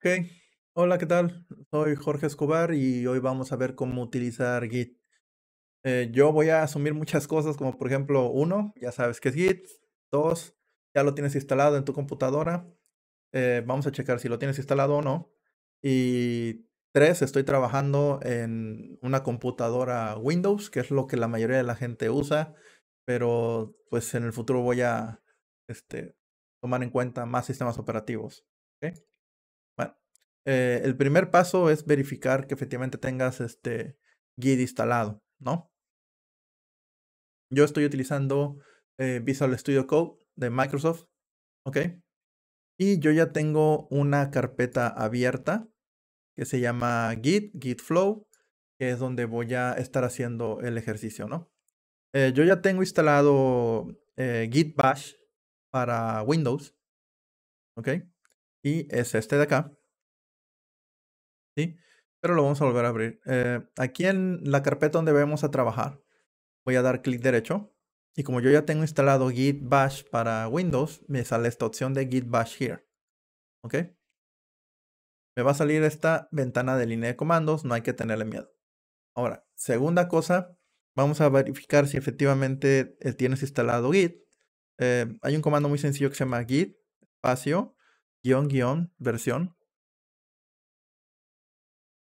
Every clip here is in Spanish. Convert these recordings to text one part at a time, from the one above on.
Ok, hola, ¿qué tal? Soy Jorge Escobar y hoy vamos a ver cómo utilizar Git. Eh, yo voy a asumir muchas cosas, como por ejemplo, uno, ya sabes que es Git. Dos, ya lo tienes instalado en tu computadora. Eh, vamos a checar si lo tienes instalado o no. Y tres, estoy trabajando en una computadora Windows, que es lo que la mayoría de la gente usa, pero pues en el futuro voy a este, tomar en cuenta más sistemas operativos. Eh, el primer paso es verificar que efectivamente tengas este Git instalado, ¿no? Yo estoy utilizando eh, Visual Studio Code de Microsoft, ¿ok? Y yo ya tengo una carpeta abierta que se llama Git, Git Flow, que es donde voy a estar haciendo el ejercicio, ¿no? Eh, yo ya tengo instalado Git Bash para Windows, ¿ok? Y es este de acá. Pero lo vamos a volver a abrir. Eh, aquí en la carpeta donde vamos a trabajar, voy a dar clic derecho. Y como yo ya tengo instalado Git Bash para Windows, me sale esta opción de Git Bash Here. ¿Ok? Me va a salir esta ventana de línea de comandos, no hay que tenerle miedo. Ahora, segunda cosa, vamos a verificar si efectivamente eh, tienes instalado Git. Eh, hay un comando muy sencillo que se llama Git espacio guión guión versión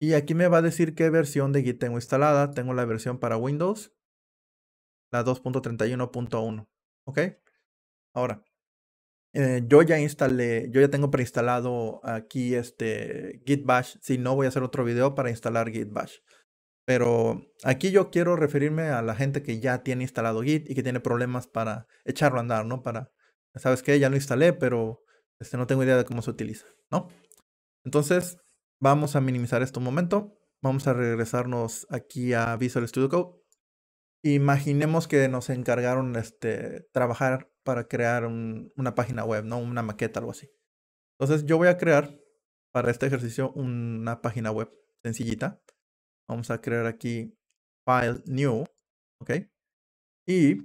y aquí me va a decir qué versión de Git tengo instalada. Tengo la versión para Windows, la 2.31.1. ¿Ok? Ahora, eh, yo ya instalé, yo ya tengo preinstalado aquí este Git Bash. Si no, voy a hacer otro video para instalar Git Bash. Pero aquí yo quiero referirme a la gente que ya tiene instalado Git y que tiene problemas para echarlo a andar, ¿no? Para, ¿sabes qué? Ya lo instalé, pero este, no tengo idea de cómo se utiliza, ¿no? Entonces, Vamos a minimizar esto un momento. Vamos a regresarnos aquí a Visual Studio Code. Imaginemos que nos encargaron este, trabajar para crear una página web, ¿no? Una maqueta, algo así. Entonces yo voy a crear para este ejercicio una página web sencillita. Vamos a crear aquí File New, ¿ok? Y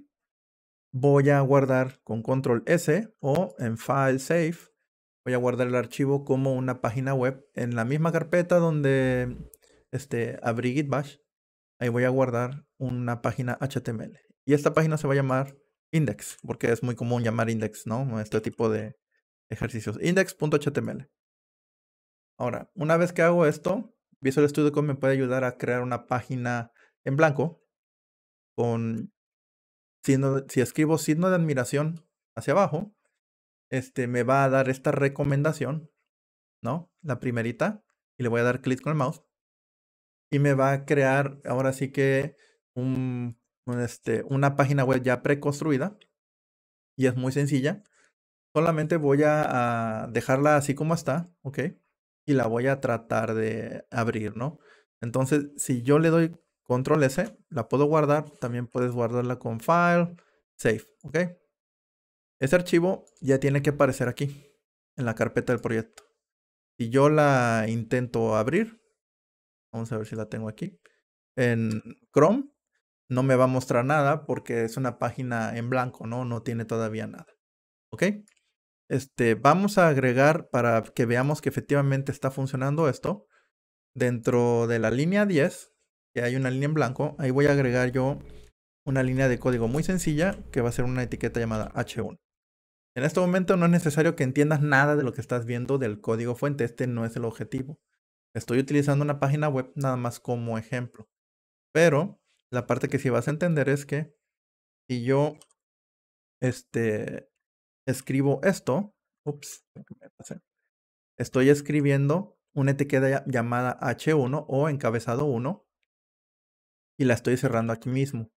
voy a guardar con Control S o en File Save voy a guardar el archivo como una página web en la misma carpeta donde este, abrí Git Bash. Ahí voy a guardar una página HTML. Y esta página se va a llamar index, porque es muy común llamar index, ¿no? Este tipo de ejercicios. Index.html. Ahora, una vez que hago esto, Visual Studio me puede ayudar a crear una página en blanco con si escribo signo de admiración hacia abajo, este, me va a dar esta recomendación, ¿no? La primerita, y le voy a dar clic con el mouse. Y me va a crear ahora sí que este, una página web ya preconstruida. Y es muy sencilla. Solamente voy a, a, dejarla así como está, ¿ok? Y la voy a tratar de abrir, ¿no? Entonces, si yo le doy control S, la puedo guardar. También puedes guardarla con file, save, ¿ok? Ese archivo ya tiene que aparecer aquí, en la carpeta del proyecto. Si yo la intento abrir, vamos a ver si la tengo aquí, en Chrome, no me va a mostrar nada porque es una página en blanco, ¿no? No tiene todavía nada. ¿Ok? Este, vamos a agregar para que veamos que efectivamente está funcionando esto. Dentro de la línea 10, que hay una línea en blanco, ahí voy a agregar yo una línea de código muy sencilla que va a ser una etiqueta llamada H1. En este momento no es necesario que entiendas nada de lo que estás viendo del código fuente. Este no es el objetivo. Estoy utilizando una página web nada más como ejemplo. Pero la parte que sí vas a entender es que si yo este, escribo esto, ups, estoy escribiendo una etiqueta llamada H1 o encabezado 1 y la estoy cerrando aquí mismo.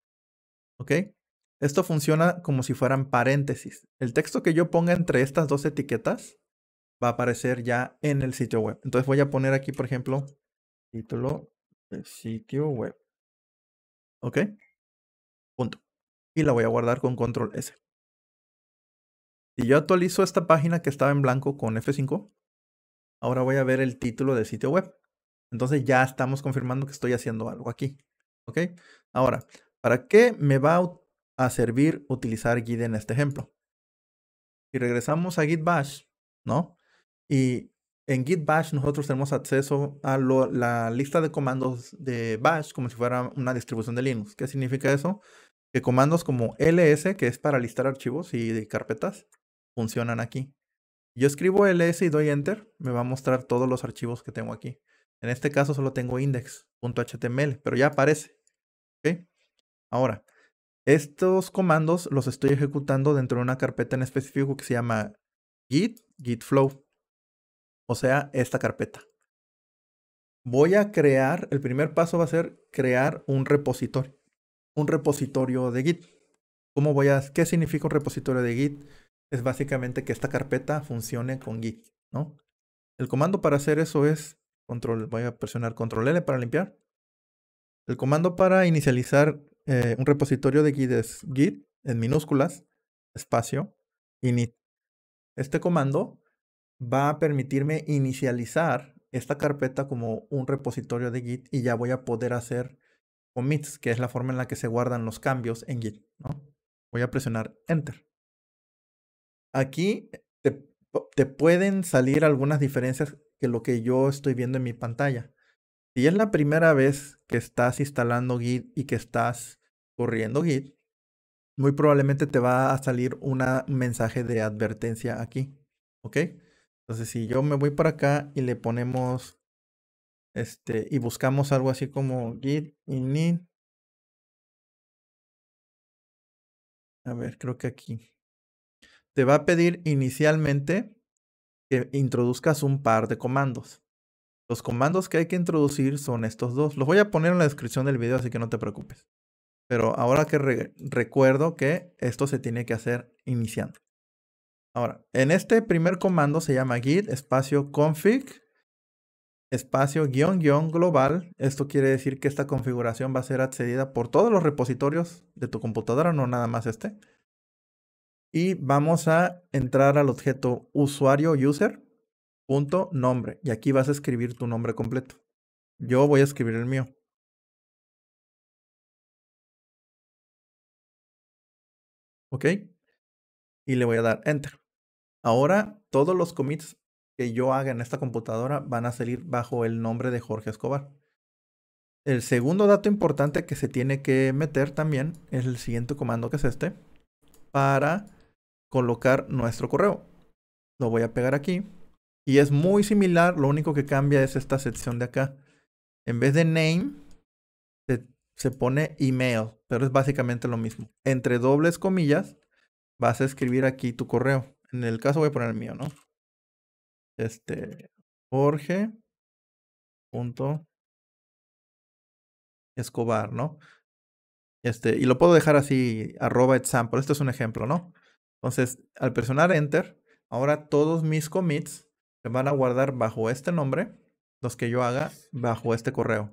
¿Ok? Esto funciona como si fueran paréntesis. El texto que yo ponga entre estas dos etiquetas va a aparecer ya en el sitio web. Entonces voy a poner aquí, por ejemplo, título de sitio web. ¿Ok? Punto. Y la voy a guardar con control S. Si yo actualizo esta página que estaba en blanco con F5, ahora voy a ver el título del sitio web. Entonces ya estamos confirmando que estoy haciendo algo aquí. ¿Ok? Ahora, ¿para qué me va a a servir utilizar Git en este ejemplo. y regresamos a Git Bash, ¿no? Y en Git Bash nosotros tenemos acceso a la lista de comandos de Bash como si fuera una distribución de Linux. ¿Qué significa eso? Que comandos como ls, que es para listar archivos y carpetas, funcionan aquí. Yo escribo ls y doy enter, me va a mostrar todos los archivos que tengo aquí. En este caso solo tengo index.html, pero ya aparece. Ahora, estos comandos los estoy ejecutando dentro de una carpeta en específico que se llama git, git flow. O sea, esta carpeta. Voy a crear, el primer paso va a ser crear un repositorio. Un repositorio de git. ¿Cómo voy a, qué significa un repositorio de git? Es básicamente que esta carpeta funcione con git, ¿no? El comando para hacer eso es control, voy a presionar control L para limpiar. El comando para inicializar eh, un repositorio de Git es git en minúsculas, espacio, init. Este comando va a permitirme inicializar esta carpeta como un repositorio de Git y ya voy a poder hacer commits, que es la forma en la que se guardan los cambios en Git. Voy a presionar Enter. Aquí te, te pueden salir algunas diferencias que lo que yo estoy viendo en mi pantalla. Si es la primera vez que estás instalando Git y que estás corriendo Git, muy probablemente te va a salir un mensaje de advertencia aquí. ¿Ok? Entonces, si yo me voy para acá y le ponemos este y buscamos algo así como git init. A ver, creo que aquí. Te va a pedir inicialmente que introduzcas un par de comandos. Los comandos que hay que introducir son estos dos. Los voy a poner en la descripción del video, así que no te preocupes. Pero ahora que recuerdo que esto se tiene que hacer iniciando. Ahora, en este primer comando se llama git espacio config espacio guión global. Esto quiere decir que esta configuración va a ser accedida por todos los repositorios de tu computadora, no nada más este. Y vamos a entrar al objeto usuario user nombre. Y aquí vas a escribir tu nombre completo. Yo voy a escribir el mío. ¿Ok? Y le voy a dar Enter. Ahora todos los commits que yo haga en esta computadora van a salir bajo el nombre de Jorge Escobar. El segundo dato importante que se tiene que meter también es el siguiente comando que es este para colocar nuestro correo. Lo voy a pegar aquí y es muy similar, lo único que cambia es esta sección de acá. En vez de name, se, pone email, pero es básicamente lo mismo. Entre dobles comillas, vas a escribir aquí tu correo. En el caso voy a poner el mío, ¿no? Este, Jorge. Punto. Escobar, ¿no? Este, y lo puedo dejar así, arroba example. Esto es un ejemplo, ¿no? Entonces, al presionar enter, ahora todos mis commits se van a guardar bajo este nombre, los que yo haga bajo este correo.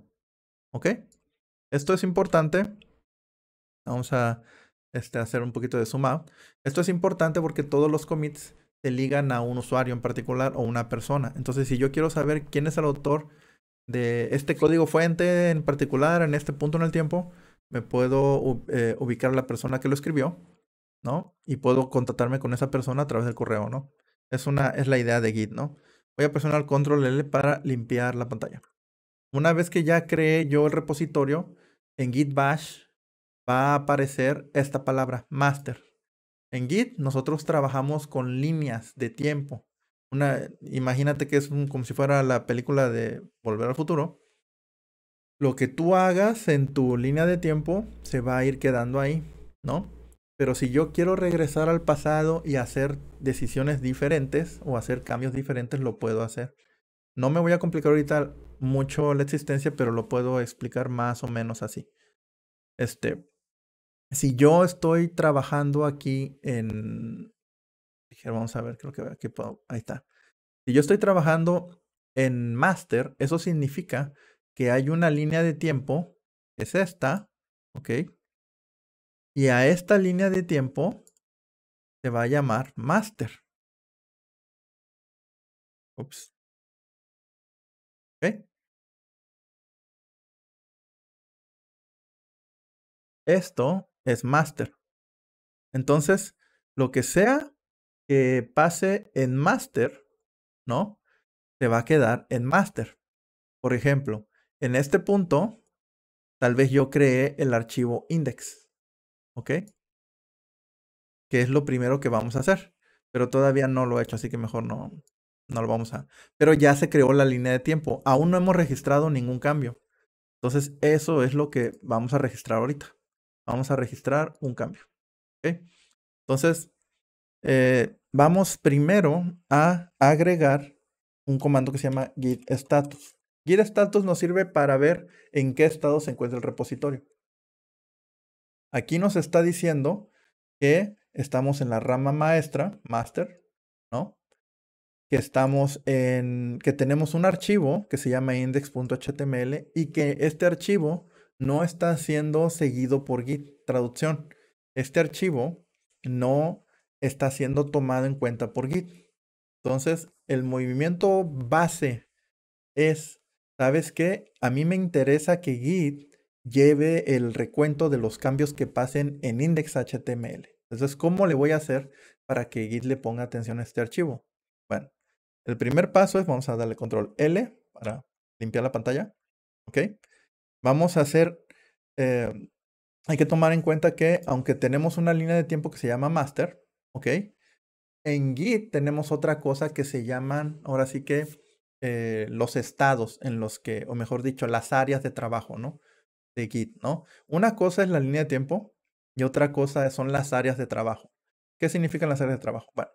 ¿Ok? Esto es importante. Vamos a este, hacer un poquito de suma Esto es importante porque todos los commits se ligan a un usuario en particular o una persona. Entonces, si yo quiero saber quién es el autor de este código fuente en particular en este punto en el tiempo, me puedo eh, ubicar a la persona que lo escribió, ¿no? Y puedo contactarme con esa persona a través del correo, ¿no? Es, una, es la idea de Git, ¿no? Voy a presionar Control L para limpiar la pantalla. Una vez que ya creé yo el repositorio, en Git Bash va a aparecer esta palabra, master. En Git nosotros trabajamos con líneas de tiempo. Una, imagínate que es como si fuera la película de Volver al Futuro. Lo que tú hagas en tu línea de tiempo se va a ir quedando ahí, ¿no? Pero si yo quiero regresar al pasado y hacer decisiones diferentes o hacer cambios diferentes, lo puedo hacer. No me voy a complicar ahorita mucho la existencia, pero lo puedo explicar más o menos así. Este, si yo estoy trabajando aquí en... Vamos a ver, creo que aquí Ahí está. Si yo estoy trabajando en Master, eso significa que hay una línea de tiempo, es esta, ¿ok? Y a esta línea de tiempo se va a llamar master. Esto es master. Entonces, lo que sea que pase en master, ¿no? Se va a quedar en master. Por ejemplo, en este punto, tal vez yo creé el archivo index. ¿ok? Que es lo primero que vamos a hacer, pero todavía no lo he hecho, así que mejor no, no lo vamos a... Pero ya se creó la línea de tiempo, aún no hemos registrado ningún cambio. Entonces, eso es lo que vamos a registrar ahorita. Vamos a registrar un cambio. ¿okay? Entonces, eh, vamos primero a agregar un comando que se llama git status. Git status nos sirve para ver en qué estado se encuentra el repositorio. Aquí nos está diciendo que estamos en la rama maestra, master, ¿no? Que estamos en, que tenemos un archivo que se llama index.html y que este archivo no está siendo seguido por Git traducción. Este archivo no está siendo tomado en cuenta por Git. Entonces, el movimiento base es, ¿sabes qué? A mí me interesa que Git lleve el recuento de los cambios que pasen en index.html Entonces, ¿cómo le voy a hacer para que Git le ponga atención a este archivo? Bueno, el primer paso es, vamos a darle control L para limpiar la pantalla. ¿Ok? Vamos a hacer, eh, hay que tomar en cuenta que aunque tenemos una línea de tiempo que se llama master, ¿ok? En Git tenemos otra cosa que se llaman, ahora sí que, eh, los estados en los que, o mejor dicho, las áreas de trabajo, ¿no? Git, ¿no? Una cosa es la línea de tiempo y otra cosa son las áreas de trabajo. ¿Qué significan las áreas de trabajo? Bueno,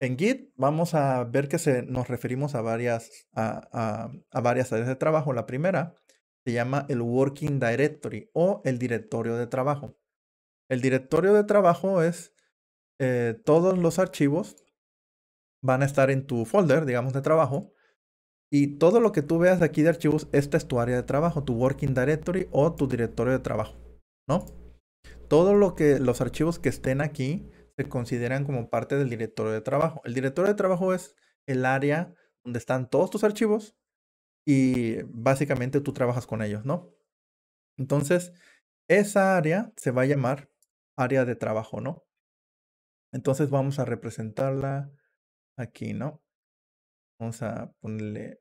en Git vamos a ver que se, nos referimos a varias, a, varias áreas de trabajo. La primera se llama el Working Directory o el directorio de trabajo. El directorio de trabajo es eh, todos los archivos van a estar en tu folder, digamos, de trabajo, y todo lo que tú veas aquí de archivos, esta es tu área de trabajo, tu working directory o tu directorio de trabajo, ¿no? Todo lo que los archivos que estén aquí se consideran como parte del directorio de trabajo. El directorio de trabajo es el área donde están todos tus archivos y básicamente tú trabajas con ellos, ¿no? Entonces, esa área se va a llamar área de trabajo, ¿no? Entonces vamos a representarla aquí, ¿no? Vamos a ponerle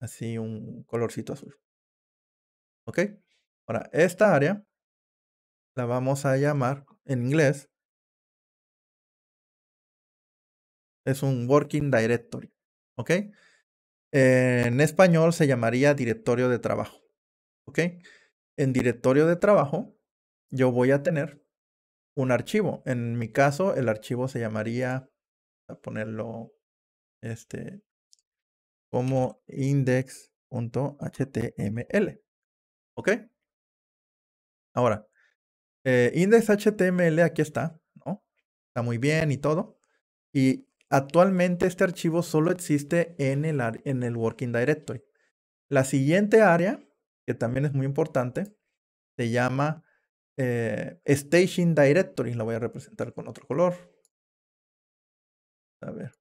así un colorcito azul. ¿Ok? Ahora, esta área la vamos a llamar en inglés. Es un Working Directory. ¿Ok? en español se llamaría directorio de trabajo. ¿Ok? En directorio de trabajo yo voy a tener un archivo. En mi caso, el archivo se llamaría, a ponerlo este, como index.html. ¿Ok? Ahora, eh, index.html aquí está, ¿no? Está muy bien y todo. Y actualmente este archivo solo existe en el, en el Working Directory. La siguiente área, que también es muy importante, se llama Station eh, Staging Directory. La voy a representar con otro color. A ver.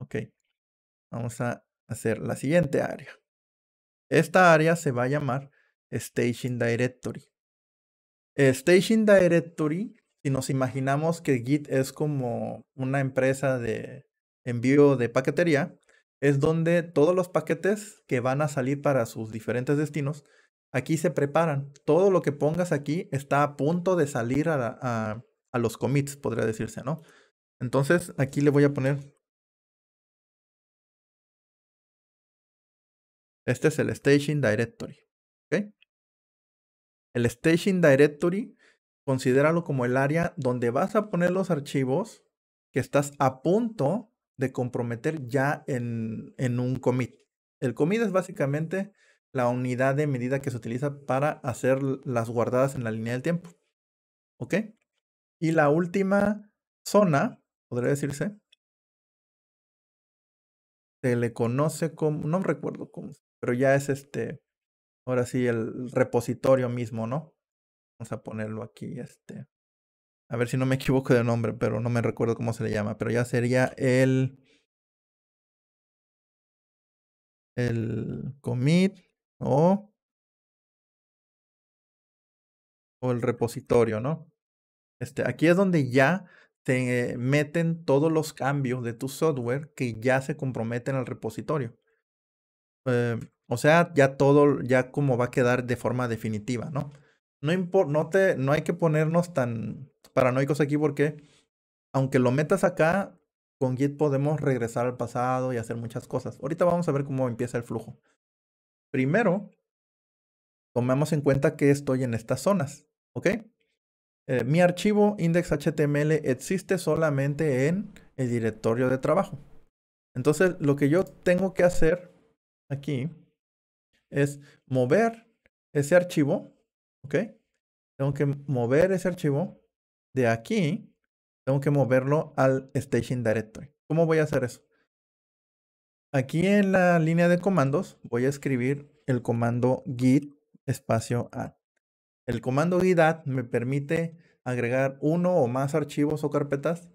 Ok, vamos a hacer la siguiente área. Esta área se va a llamar Station Directory. Station Directory, si nos imaginamos que Git es como una empresa de envío de paquetería, es donde todos los paquetes que van a salir para sus diferentes destinos, aquí se preparan. Todo lo que pongas aquí está a punto de salir a, a los commits, podría decirse, ¿no? Entonces, aquí le voy a poner Este es el Staging Directory. ¿okay? El Staging Directory, considéralo como el área donde vas a poner los archivos que estás a punto de comprometer ya en, un commit. El commit es básicamente la unidad de medida que se utiliza para hacer las guardadas en la línea del tiempo. ¿Ok? Y la última zona, podría decirse, se le conoce como, no recuerdo cómo pero ya es este, ahora sí, el repositorio mismo, ¿no? Vamos a ponerlo aquí, este. A ver si no me equivoco de nombre, pero no me recuerdo cómo se le llama, pero ya sería el el commit o, o el repositorio, ¿no? Este, aquí es donde ya te meten todos los cambios de tu software que ya se comprometen al repositorio. Eh, o sea, ya todo, ya como va a quedar de forma definitiva, ¿no? No, no, te, no hay que ponernos tan paranoicos aquí porque aunque lo metas acá, con Git podemos regresar al pasado y hacer muchas cosas. Ahorita vamos a ver cómo empieza el flujo. Primero, tomemos en cuenta que estoy en estas zonas, ¿ok? Eh, mi archivo index.html existe solamente en el directorio de trabajo. Entonces, lo que yo tengo que hacer aquí es mover ese archivo, ¿ok? Tengo que mover ese archivo de aquí, tengo que moverlo al Station Directory. ¿Cómo voy a hacer eso? Aquí en la línea de comandos voy a escribir el comando git espacio add. El comando git add me permite agregar uno o más archivos o carpetas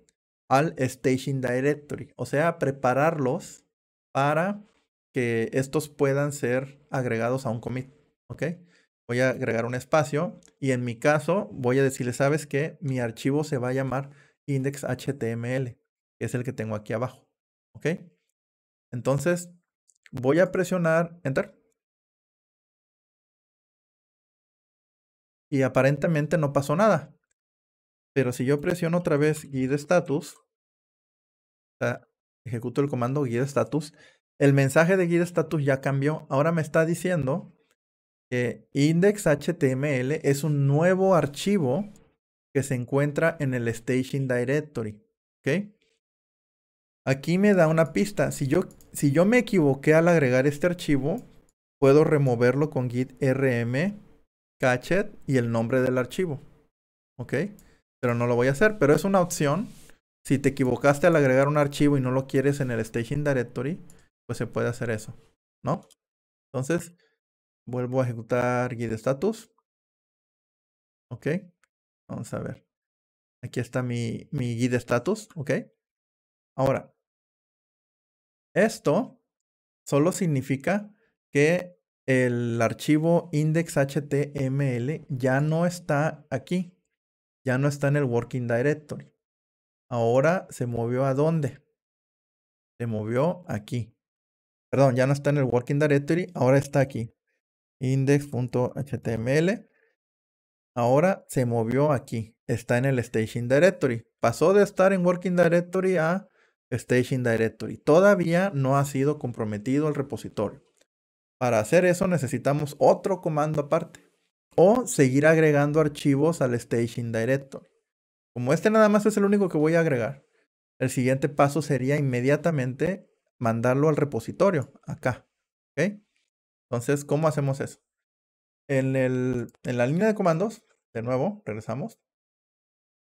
al Station directory, o sea, prepararlos para que estos puedan ser agregados a un commit, ¿ok? Voy a agregar un espacio y en mi caso voy a decirle, sabes que mi archivo se va a llamar index.html, que es el que tengo aquí abajo, ¿ok? Entonces voy a presionar Enter. Y aparentemente no pasó nada. Pero si yo presiono otra vez guide status, ejecuto el comando guide status, el mensaje de git status ya cambió. Ahora me está diciendo que index.html es un nuevo archivo que se encuentra en el staging directory. ¿Ok? Aquí me da una pista. Si yo, si yo me equivoqué al agregar este archivo, puedo removerlo con git rm cachet y el nombre del archivo. ¿Ok? Pero no lo voy a hacer, pero es una opción. Si te equivocaste al agregar un archivo y no lo quieres en el staging directory, pues se puede hacer eso, ¿no? Entonces, vuelvo a ejecutar guide status. Ok, vamos a ver. Aquí está mi, mi git status, ok. Ahora, esto solo significa que el archivo index.html ya no está aquí, ya no está en el working directory. Ahora se movió a dónde? Se movió aquí perdón, ya no está en el working directory, ahora está aquí, index.html. Ahora se movió aquí, está en el staging directory. Pasó de estar en working directory a staging directory. Todavía no ha sido comprometido el repositorio. Para hacer eso necesitamos otro comando aparte o seguir agregando archivos al staging directory. Como este nada más es el único que voy a agregar, el siguiente paso sería inmediatamente mandarlo al repositorio, acá. ¿Ok? Entonces, ¿cómo hacemos eso? En, el, en la línea de comandos, de nuevo, regresamos.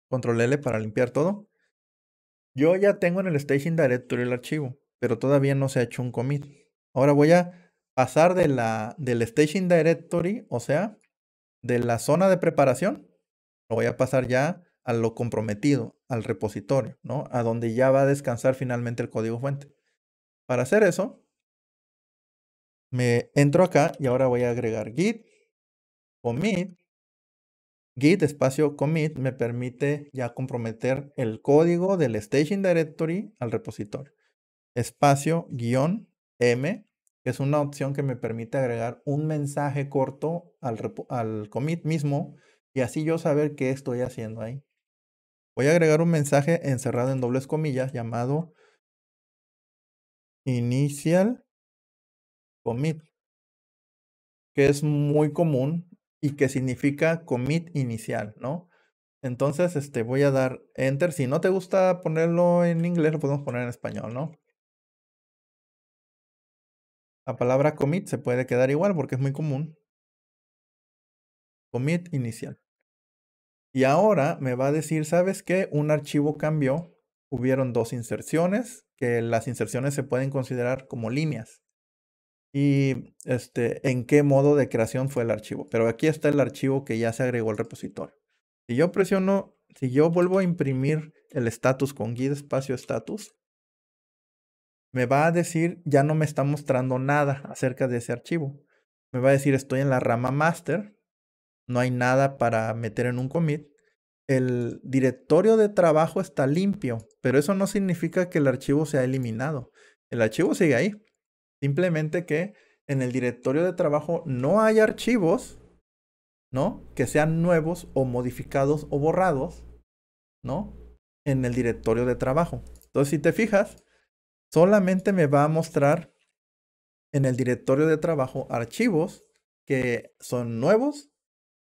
Control L para limpiar todo. Yo ya tengo en el Staging Directory el archivo, pero todavía no se ha hecho un commit. Ahora voy a pasar de la, del Staging Directory, o sea, de la zona de preparación, lo voy a pasar ya a lo comprometido, al repositorio, ¿no? A donde ya va a descansar finalmente el código fuente. Para hacer eso, me entro acá y ahora voy a agregar git commit. Git espacio commit me permite ya comprometer el código del staging directory al repositorio. Espacio guión m, es una opción que me permite agregar un mensaje corto al, al commit mismo y así yo saber qué estoy haciendo ahí. Voy a agregar un mensaje encerrado en dobles comillas llamado initial commit, que es muy común y que significa commit inicial, ¿no? Entonces, este, voy a dar enter. Si no te gusta ponerlo en inglés, lo podemos poner en español, ¿no? La palabra commit se puede quedar igual porque es muy común. Commit inicial. Y ahora me va a decir, ¿sabes qué? Un archivo cambió. Hubieron dos inserciones que las inserciones se pueden considerar como líneas y este, en qué modo de creación fue el archivo. Pero aquí está el archivo que ya se agregó al repositorio. Si yo presiono, si yo vuelvo a imprimir el status con guía espacio status, me va a decir, ya no me está mostrando nada acerca de ese archivo. Me va a decir, estoy en la rama master, no hay nada para meter en un commit el directorio de trabajo está limpio, pero eso no significa que el archivo sea eliminado. El archivo sigue ahí. Simplemente que en el directorio de trabajo no hay archivos, ¿no? Que sean nuevos o modificados o borrados, ¿no? En el directorio de trabajo. Entonces, si te fijas, solamente me va a mostrar en el directorio de trabajo archivos que son nuevos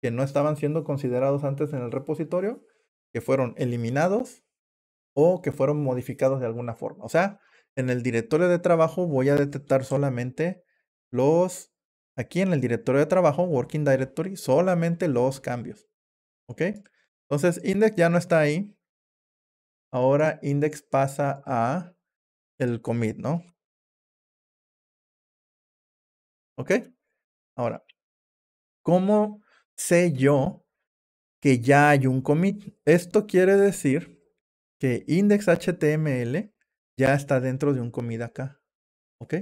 que no estaban siendo considerados antes en el repositorio, que fueron eliminados o que fueron modificados de alguna forma. O sea, en el directorio de trabajo voy a detectar solamente los, aquí en el directorio de trabajo, Working Directory, solamente los cambios. ¿Ok? Entonces, index ya no está ahí. Ahora index pasa a el commit, ¿no? ¿Ok? Ahora, ¿cómo sé yo que ya hay un commit. Esto quiere decir que index HTML ya está dentro de un commit acá. ¿Ok?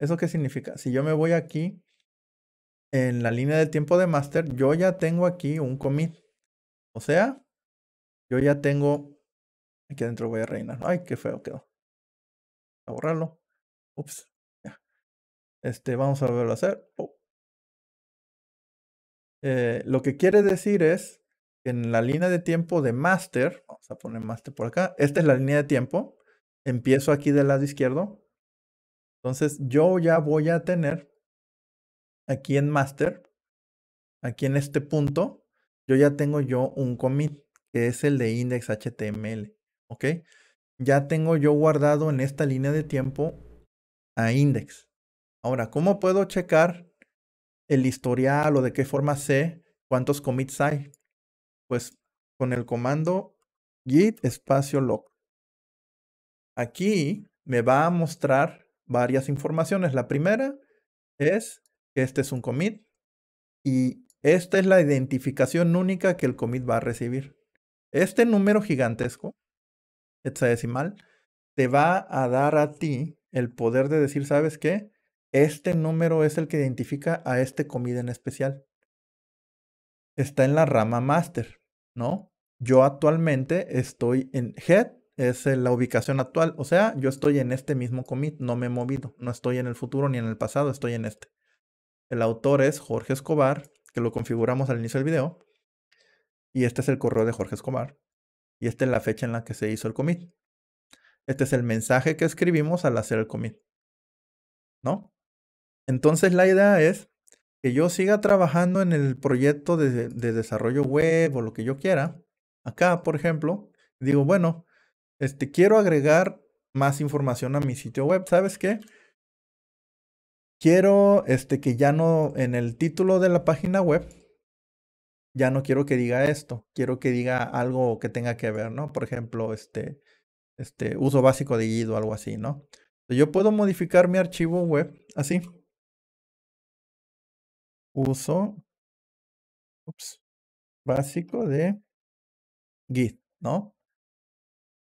¿Eso qué significa? Si yo me voy aquí en la línea de tiempo de master, yo ya tengo aquí un commit. O sea, yo ya tengo... Aquí adentro voy a reinar. Ay, qué feo quedó. A borrarlo. Ups. Este, vamos a volverlo a hacer. Oh, eh, lo que quiere decir es que en la línea de tiempo de master, vamos a poner master por acá, esta es la línea de tiempo, empiezo aquí del lado izquierdo, entonces yo ya voy a tener aquí en master, aquí en este punto, yo ya tengo yo un commit, que es el de index.html. ¿ok? Ya tengo yo guardado en esta línea de tiempo a index. Ahora, ¿cómo puedo checar el historial o de qué forma sé cuántos commits hay. Pues con el comando git espacio log. Aquí me va a mostrar varias informaciones. La primera es que este es un commit y esta es la identificación única que el commit va a recibir. Este número gigantesco, hexadecimal, te va a dar a ti el poder de decir, ¿sabes qué? este número es el que identifica a este commit en especial. Está en la rama master, ¿no? Yo actualmente estoy en head, es la ubicación actual, o sea, yo estoy en este mismo commit, no me he movido, no estoy en el futuro ni en el pasado, estoy en este. El autor es Jorge Escobar, que lo configuramos al inicio del video, y este es el correo de Jorge Escobar, y esta es la fecha en la que se hizo el commit. Este es el mensaje que escribimos al hacer el commit, ¿no? Entonces la idea es que yo siga trabajando en el proyecto de, desarrollo web o lo que yo quiera. Acá, por ejemplo, digo, bueno, este, quiero agregar más información a mi sitio web. ¿Sabes qué? Quiero este, que ya no, en el título de la página web, ya no quiero que diga esto. Quiero que diga algo que tenga que ver, ¿no? Por ejemplo, este, este uso básico de o algo así, ¿no? Yo puedo modificar mi archivo web así uso básico de Git, ¿no?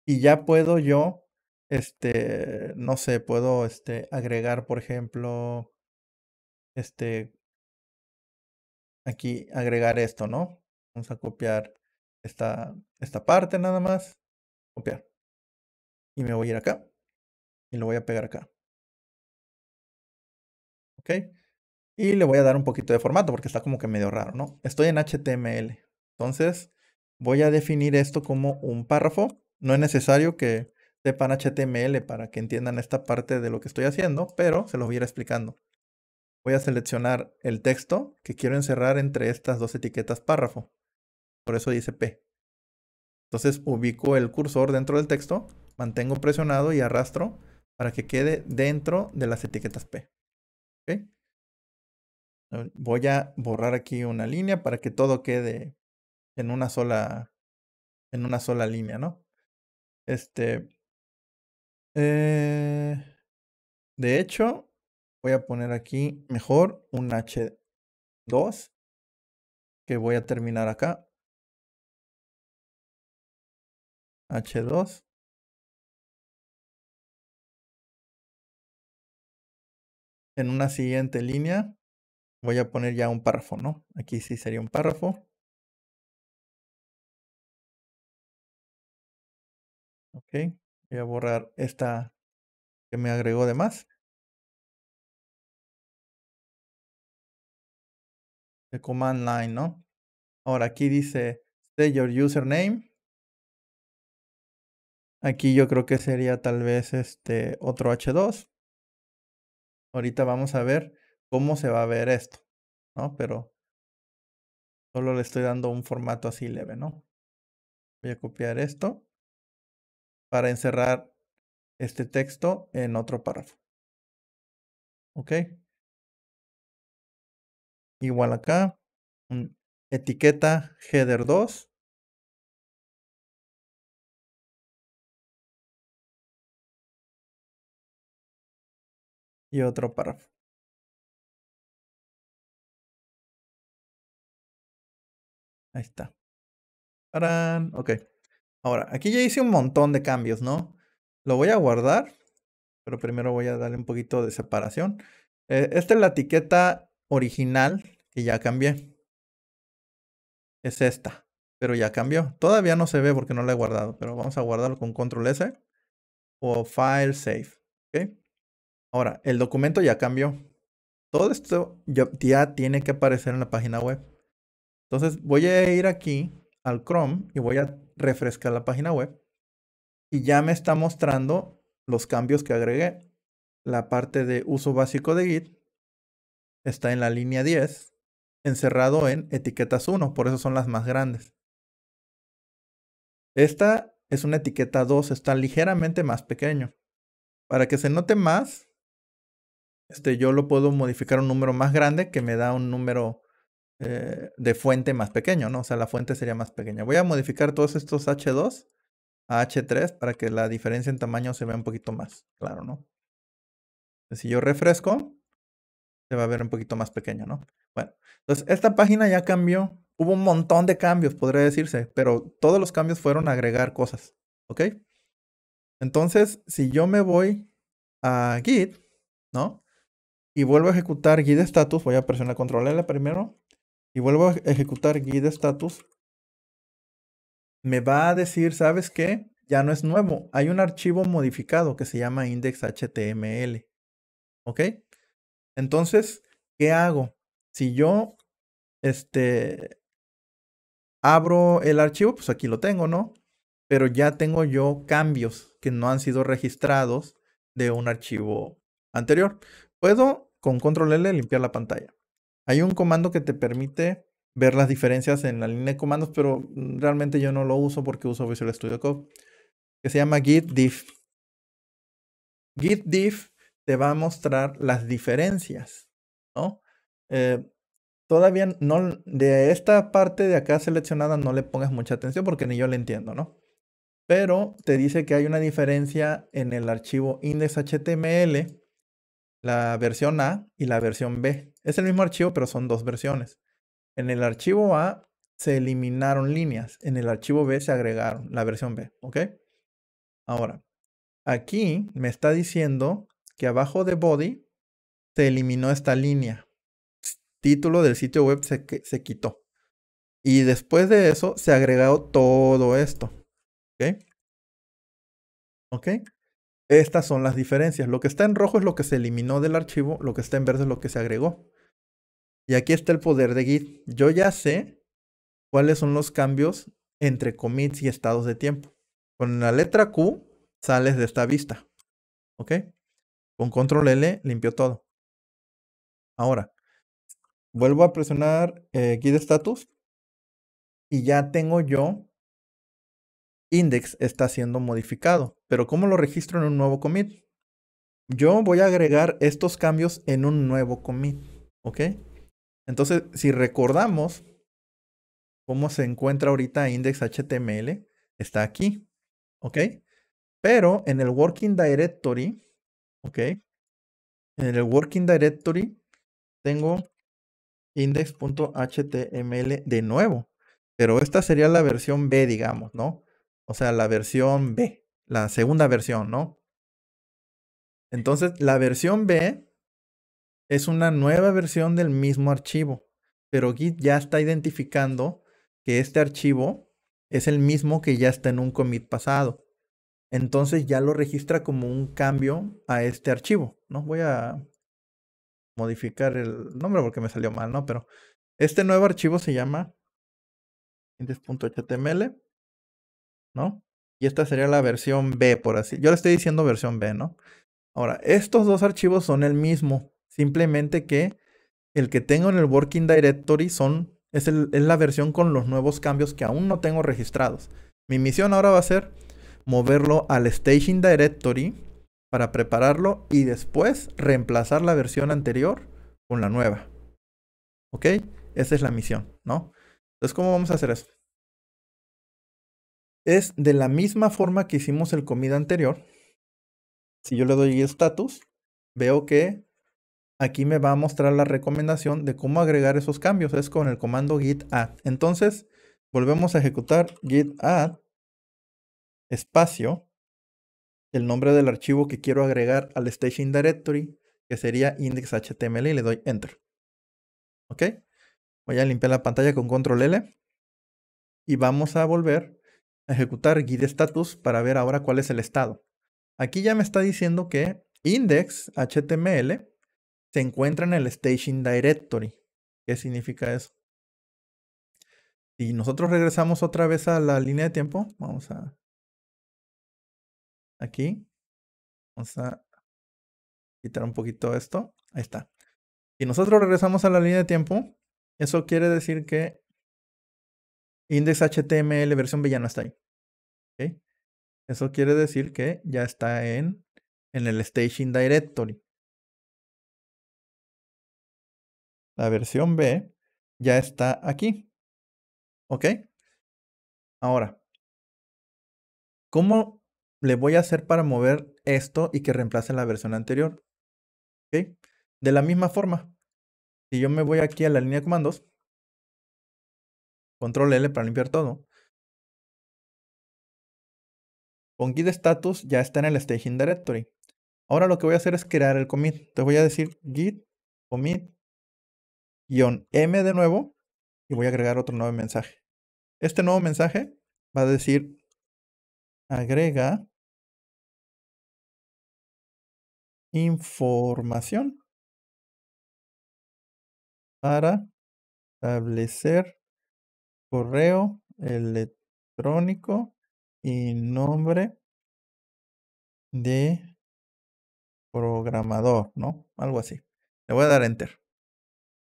Y ya puedo yo, este, no sé, puedo este, agregar, por ejemplo, este, aquí agregar esto, ¿no? Vamos a copiar esta, esta parte nada más, copiar. Y me voy a ir acá y lo voy a pegar acá. ¿Ok? Y le voy a dar un poquito de formato porque está como que medio raro, ¿no? Estoy en HTML. Entonces, voy a definir esto como un párrafo. No es necesario que sepan HTML para que entiendan esta parte de lo que estoy haciendo, pero se los voy a ir explicando. Voy a seleccionar el texto que quiero encerrar entre estas dos etiquetas párrafo. Por eso dice P. Entonces ubico el cursor dentro del texto, mantengo presionado y arrastro para que quede dentro de las etiquetas P. Eh, voy a borrar aquí una línea para que todo quede en una sola, en una sola línea, ¿no? Este, eh, de hecho, voy a poner aquí mejor un H2 que voy a terminar acá. H2. En una siguiente línea voy a poner ya un párrafo, ¿no? Aquí sí sería un párrafo. Ok, voy a borrar esta que me agregó de más. El command line, ¿no? Ahora aquí dice, say your username. Aquí yo creo que sería tal vez este otro H2. Ahorita vamos a ver cómo se va a ver esto, ¿no? Pero solo le estoy dando un formato así leve, ¿no? Voy a copiar esto para encerrar este texto en otro párrafo. ¿Ok? Igual acá, etiqueta header 2. Y otro párrafo. Ahí está. ¡Tarán! Ok. Ahora, aquí ya hice un montón de cambios, ¿no? Lo voy a guardar, pero primero voy a darle un poquito de separación. Eh, esta es la etiqueta original que ya cambié. Es esta, pero ya cambió. Todavía no se ve porque no la he guardado, pero vamos a guardarlo con control S o file save. ¿okay? Ahora, el documento ya cambió. Todo esto ya tiene que aparecer en la página web. Entonces voy a ir aquí al Chrome y voy a refrescar la página web y ya me está mostrando los cambios que agregué. La parte de uso básico de Git está en la línea 10, encerrado en etiquetas 1, por eso son las más grandes. Esta es una etiqueta 2, está ligeramente más pequeño. Para que se note más, este, yo lo puedo modificar a un número más grande que me da un número eh, de fuente más pequeño, ¿no? O sea, la fuente sería más pequeña. Voy a modificar todos estos H2 a H3 para que la diferencia en tamaño se vea un poquito más, claro, ¿no? si yo refresco, se va a ver un poquito más pequeño, ¿no? Bueno, entonces esta página ya cambió. Hubo un montón de cambios, podría decirse, pero todos los cambios fueron agregar cosas, ¿ok? Entonces, si yo me voy a Git, ¿no? Y vuelvo a ejecutar Git status, voy a presionar control L primero y vuelvo a ejecutar Guide status, me va a decir, ¿sabes qué? Ya no es nuevo. Hay un archivo modificado que se llama index.html. ¿Ok? Entonces, ¿qué hago? Si yo este, abro el archivo, pues aquí lo tengo, ¿no? Pero ya tengo yo cambios que no han sido registrados de un archivo anterior. Puedo con control L limpiar la pantalla. Hay un comando que te permite ver las diferencias en la línea de comandos, pero mm, realmente yo no lo uso porque uso Visual Studio Code, que se llama git diff. Git diff te va a mostrar las diferencias, ¿no? Eh, todavía no, de esta parte de acá seleccionada no le pongas mucha atención porque ni yo le entiendo, ¿no? Pero te dice que hay una diferencia en el archivo index.html la versión A y la versión B. Es el mismo archivo, pero son dos versiones. En el archivo A se eliminaron líneas, en el archivo B se agregaron la versión B, ¿ok? Ahora, aquí me está diciendo que abajo de body se eliminó esta línea. Título del sitio web se, se quitó. Y después de eso se ha agregado todo esto. ¿Ok? ¿Ok? Estas son las diferencias. Lo que está en rojo es lo que se eliminó del archivo, lo que está en verde es lo que se agregó. Y aquí está el poder de Git. Yo ya sé cuáles son los cambios entre commits y estados de tiempo. Con la letra Q sales de esta vista. ¿Ok? Con control L limpio todo. Ahora, vuelvo a presionar eh, Git status y ya tengo yo index está siendo modificado. Pero ¿cómo lo registro en un nuevo commit? Yo voy a agregar estos cambios en un nuevo commit, ¿ok? Entonces, si recordamos cómo se encuentra ahorita index.html está aquí, ¿ok? Pero en el working directory, ¿ok? En el working directory tengo index.html de nuevo, pero esta sería la versión B, digamos, ¿no? O sea, la versión B, la segunda versión, ¿no? Entonces, la versión B es una nueva versión del mismo archivo, pero Git ya está identificando que este archivo es el mismo que ya está en un commit pasado. Entonces ya lo registra como un cambio a este archivo, ¿no? Voy a modificar el nombre porque me salió mal, ¿no? Pero este nuevo archivo se llama index.html ¿no? Y esta sería la versión B, por así. Yo le estoy diciendo versión B, ¿no? Ahora, estos dos archivos son el mismo, simplemente que el que tengo en el Working Directory son, es, la versión con los nuevos cambios que aún no tengo registrados. Mi misión ahora va a ser moverlo al Staging Directory para prepararlo y después reemplazar la versión anterior con la nueva. ¿Ok? Esa es la misión, ¿no? Entonces, ¿cómo vamos a hacer eso? es de la misma forma que hicimos el comida anterior. Si yo le doy status, veo que aquí me va a mostrar la recomendación de cómo agregar esos cambios. Es con el comando git add. Entonces, volvemos a ejecutar git add espacio, el nombre del archivo que quiero agregar al station directory, que sería index.html y le doy enter. ¿Ok? Voy a limpiar la pantalla con control L y vamos a volver ejecutar guide status para ver ahora cuál es el estado. Aquí ya me está diciendo que index HTML se encuentra en el Station directory. ¿Qué significa eso? Si nosotros regresamos otra vez a la línea de tiempo, vamos a aquí. Vamos a quitar un poquito esto. Ahí está. Si nosotros regresamos a la línea de tiempo, eso quiere decir que index.html, versión B ya no está ahí. ¿Okay? Eso quiere decir que ya está en, en el staging directory. La versión B ya está aquí. ¿Ok? Ahora, ¿cómo le voy a hacer para mover esto y que reemplace la versión anterior? ¿Ok? De la misma forma, si yo me voy aquí a la línea de comandos, Control L para limpiar todo. Con git status ya está en el staging directory. Ahora lo que voy a hacer es crear el commit. Te voy a decir git commit m de nuevo y voy a agregar otro nuevo mensaje. Este nuevo mensaje va a decir agrega información para establecer correo electrónico y nombre de programador, ¿no? Algo así. Le voy a dar enter.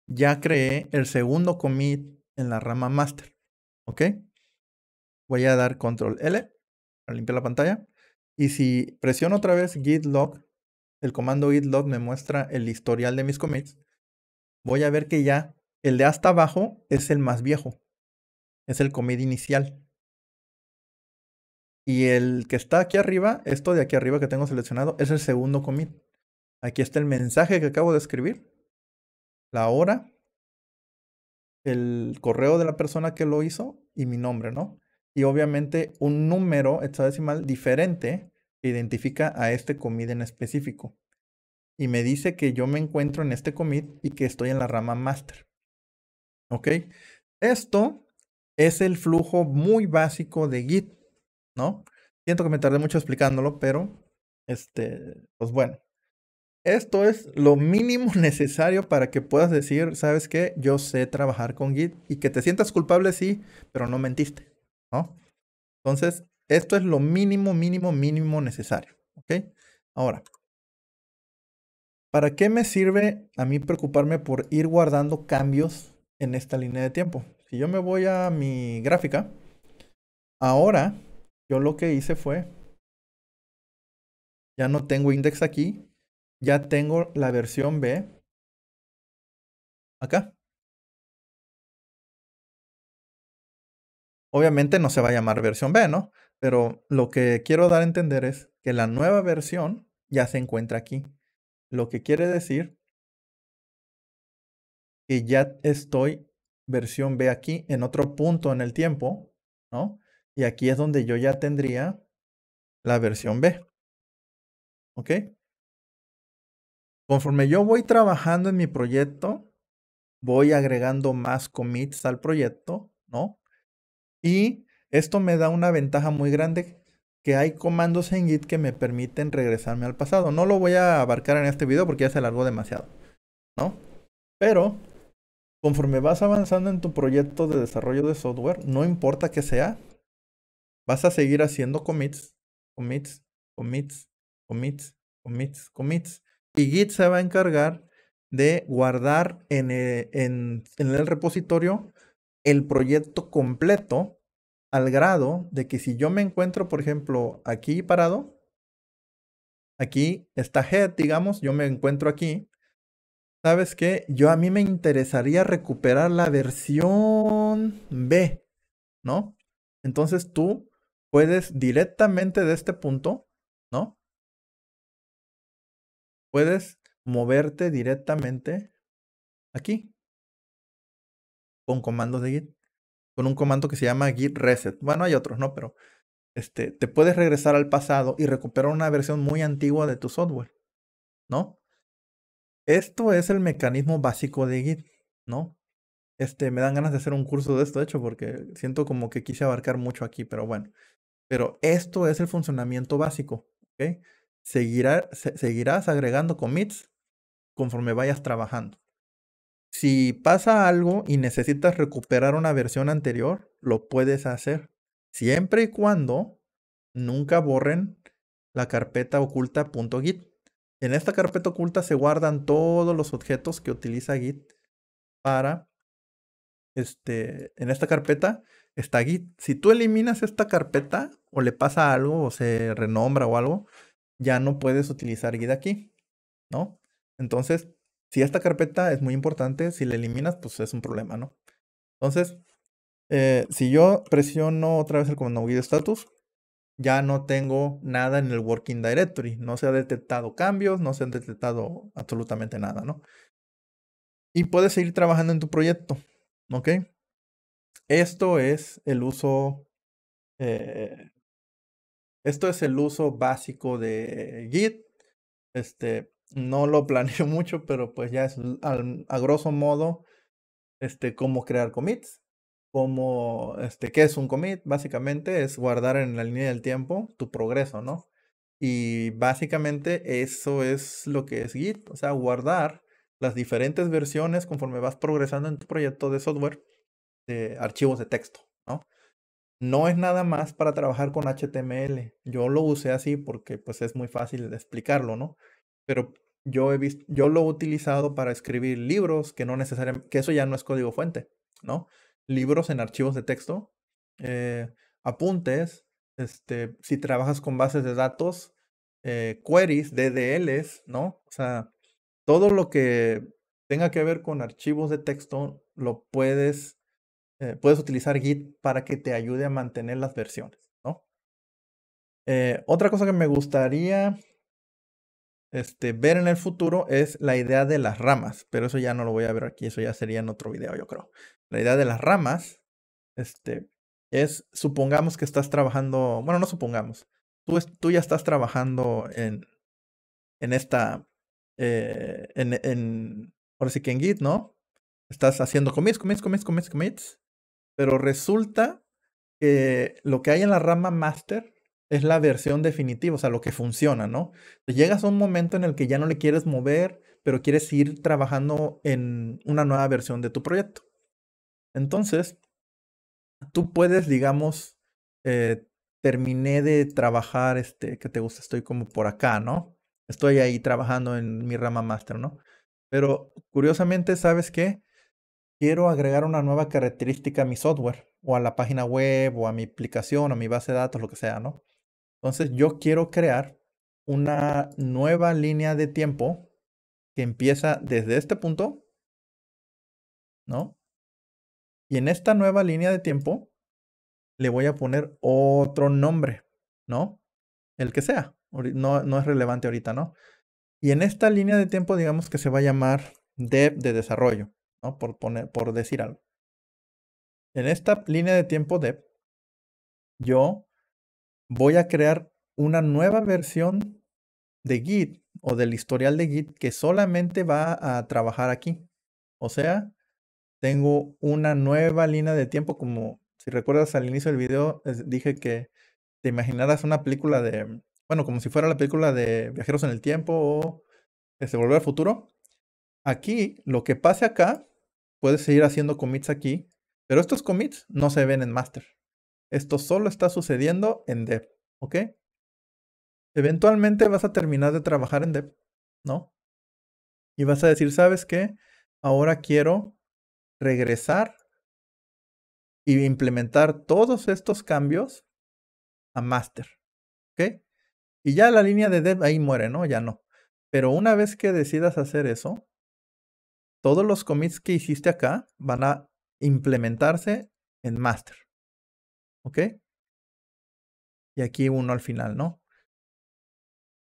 Ya creé el segundo commit en la rama master. ¿Ok? Voy a dar control L para limpiar la pantalla. Y si presiono otra vez git log, el comando git log me muestra el historial de mis commits. Voy a ver que ya el de hasta abajo es el más viejo es el commit inicial. Y el que está aquí arriba, esto de aquí arriba que tengo seleccionado, es el segundo commit. Aquí está el mensaje que acabo de escribir, la hora, el correo de la persona que lo hizo y mi nombre, ¿no? Y obviamente un número hexadecimal diferente que identifica a este commit en específico. Y me dice que yo me encuentro en este commit y que estoy en la rama master. ¿Ok? Esto es el flujo muy básico de Git, ¿no? Siento que me tardé mucho explicándolo, pero, este, pues bueno. Esto es lo mínimo necesario para que puedas decir, ¿sabes qué? Yo sé trabajar con Git y que te sientas culpable, sí, pero no mentiste, ¿no? Entonces, esto es lo mínimo, mínimo, mínimo necesario, ¿ok? Ahora, ¿para qué me sirve a mí preocuparme por ir guardando cambios en esta línea de tiempo? Si yo me voy a mi gráfica, ahora yo lo que hice fue, ya no tengo index aquí, ya tengo la versión B acá. Obviamente no se va a llamar versión B, ¿no? Pero lo que quiero dar a entender es que la nueva versión ya se encuentra aquí. Lo que quiere decir que ya estoy versión B aquí, en otro punto en el tiempo, ¿no? Y aquí es donde yo ya tendría la versión B. ¿Ok? Conforme yo voy trabajando en mi proyecto, voy agregando más commits al proyecto, ¿no? Y esto me da una ventaja muy grande que hay comandos en Git que me permiten regresarme al pasado. No lo voy a abarcar en este video porque ya se alargó demasiado, ¿no? Pero conforme vas avanzando en tu proyecto de desarrollo de software, no importa que sea, vas a seguir haciendo commits, commits, commits, commits, commits, commits. Y Git se va a encargar de guardar en el, en el repositorio el proyecto completo al grado de que si yo me encuentro, por ejemplo, aquí parado, aquí está head, digamos, yo me encuentro aquí, ¿Sabes qué? Yo a mí me interesaría recuperar la versión B, ¿no? Entonces tú puedes directamente de este punto, ¿no? Puedes moverte directamente aquí con comandos de git, con un comando que se llama git reset. Bueno, hay otros, ¿no? Pero este, te puedes regresar al pasado y recuperar una versión muy antigua de tu software, ¿no? Esto es el mecanismo básico de Git, ¿no? Este, me dan ganas de hacer un curso de esto, de hecho, porque siento como que quise abarcar mucho aquí, pero bueno. Pero esto es el funcionamiento básico, ¿ok? seguirás agregando commits conforme vayas trabajando. Si pasa algo y necesitas recuperar una versión anterior, lo puedes hacer. Siempre y cuando nunca borren la carpeta oculta .git. En esta carpeta oculta se guardan todos los objetos que utiliza Git para este en esta carpeta está Git. Si tú eliminas esta carpeta o le pasa algo o se renombra o algo, ya no puedes utilizar Git aquí, ¿no? Entonces, si esta carpeta es muy importante, si la eliminas, pues es un problema, ¿no? Entonces, eh, si yo presiono otra vez el comando Git status, ya no tengo nada en el Working Directory. No se han detectado cambios, no se han detectado absolutamente nada, ¿no? Y puedes seguir trabajando en tu proyecto, ¿ok? Esto es el uso, eh, esto es el uso básico de Git. Este, no lo planeo mucho, pero pues ya es a grosso modo, este, cómo crear commits como, este, ¿qué es un commit? Básicamente es guardar en la línea del tiempo tu progreso, ¿no? Y básicamente eso es lo que es Git, o sea, guardar las diferentes versiones conforme vas progresando en tu proyecto de software de archivos de texto, ¿no? No es nada más para trabajar con HTML. Yo lo usé así porque pues es muy fácil de explicarlo, ¿no? Pero yo he visto, yo lo he utilizado para escribir libros que no necesariamente, que eso ya no es código fuente, ¿no? libros en archivos de texto, eh, apuntes, este, si trabajas con bases de datos, eh, queries, DDLs, ¿no? O sea, todo lo que tenga que ver con archivos de texto lo puedes, eh, puedes utilizar Git para que te ayude a mantener las versiones, ¿no? otra cosa que me gustaría este, ver en el futuro es la idea de las ramas, pero eso ya no lo voy a ver aquí, eso ya sería en otro video, yo creo. La idea de las ramas, este, es, supongamos que estás trabajando, bueno, no supongamos, tú, ya estás trabajando en, en esta, eh, en, en, ahora que en Git, ¿no? Estás haciendo commits, commits, commits, commits, commits, pero resulta que lo que hay en la rama master es la versión definitiva, o sea, lo que funciona, ¿no? Llegas a un momento en el que ya no le quieres mover, pero quieres ir trabajando en una nueva versión de tu proyecto. Entonces, tú puedes, digamos, eh, terminé de trabajar, este, que te gusta, estoy como por acá, ¿no? Estoy ahí trabajando en mi rama master, ¿no? Pero curiosamente, ¿sabes qué? Quiero agregar una nueva característica a mi software, o a la página web, o a mi aplicación, o a mi base de datos, lo que sea, ¿no? Entonces yo quiero crear una nueva línea de tiempo que empieza desde este punto, ¿no? Y en esta nueva línea de tiempo le voy a poner otro nombre, ¿no? El que sea. No, no es relevante ahorita, ¿no? Y en esta línea de tiempo, digamos que se va a llamar dev de desarrollo, ¿no? Por, poner, por decir algo. En esta línea de tiempo dev, yo voy a crear una nueva versión de Git o del historial de Git que solamente va a trabajar aquí. O sea, tengo una nueva línea de tiempo como si recuerdas al inicio del video dije que te imaginaras una película de, bueno, como si fuera la película de Viajeros en el Tiempo o se Volver al Futuro. Aquí, lo que pase acá, puedes seguir haciendo commits aquí, pero estos commits no se ven en master. Esto solo está sucediendo en dev, ¿ok? Eventualmente vas a terminar de trabajar en dev, ¿no? Y vas a decir, ¿sabes qué? Ahora quiero regresar y implementar todos estos cambios a master, ¿ok? Y ya la línea de dev ahí muere, ¿no? Ya no. Pero una vez que decidas hacer eso, todos los commits que hiciste acá van a implementarse en master. ¿Ok? Y aquí uno al final, ¿no?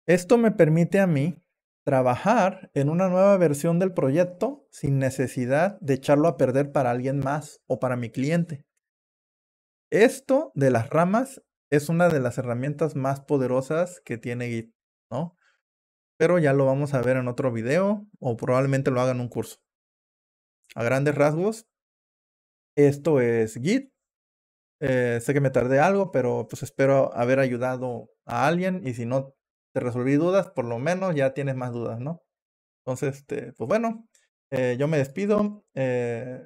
Esto me permite a mí trabajar en una nueva versión del proyecto sin necesidad de echarlo a perder para alguien más o para mi cliente. Esto de las ramas es una de las herramientas más poderosas que tiene Git, ¿no? Pero ya lo vamos a ver en otro video o probablemente lo haga en un curso. A grandes rasgos, esto es Git eh, sé que me tardé algo, pero pues espero haber ayudado a alguien y si no te resolví dudas, por lo menos ya tienes más dudas, ¿no? Entonces, este, pues bueno, eh, yo me despido. Eh,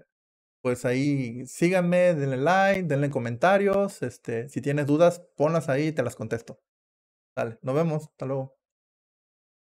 pues ahí síganme, denle like, denle comentarios. Este, si tienes dudas, ponlas ahí y te las contesto. Dale, nos vemos. Hasta luego.